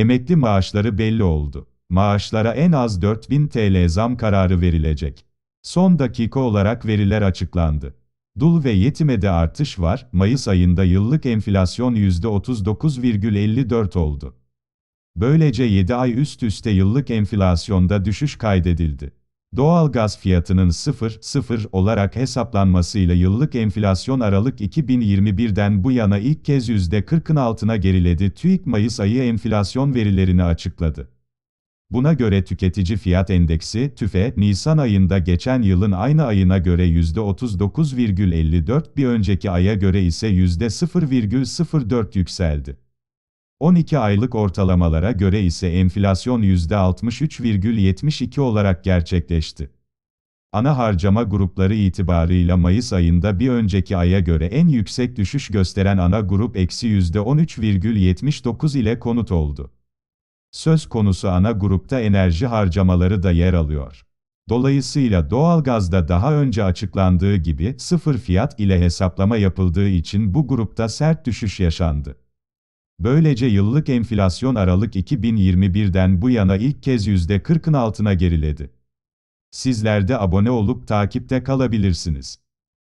Emekli maaşları belli oldu. Maaşlara en az 4000 TL zam kararı verilecek. Son dakika olarak veriler açıklandı. Dul ve yetime de artış var, Mayıs ayında yıllık enflasyon %39,54 oldu. Böylece 7 ay üst üste yıllık enflasyonda düşüş kaydedildi. Doğal gaz fiyatının 0,0 olarak hesaplanmasıyla yıllık enflasyon Aralık 2021'den bu yana ilk kez %40'ın altına geriledi. TÜİK Mayıs ayı enflasyon verilerini açıkladı. Buna göre tüketici fiyat endeksi TÜFE Nisan ayında geçen yılın aynı ayına göre %39,54 bir önceki aya göre ise %0,04 yükseldi. 12 aylık ortalamalara göre ise enflasyon %63,72 olarak gerçekleşti. Ana harcama grupları itibarıyla Mayıs ayında bir önceki aya göre en yüksek düşüş gösteren ana grup eksi %13,79 ile konut oldu. Söz konusu ana grupta enerji harcamaları da yer alıyor. Dolayısıyla doğalgazda daha önce açıklandığı gibi sıfır fiyat ile hesaplama yapıldığı için bu grupta sert düşüş yaşandı. Böylece yıllık enflasyon Aralık 2021'den bu yana ilk kez %40'ın altına geriledi. Sizler de abone olup takipte kalabilirsiniz.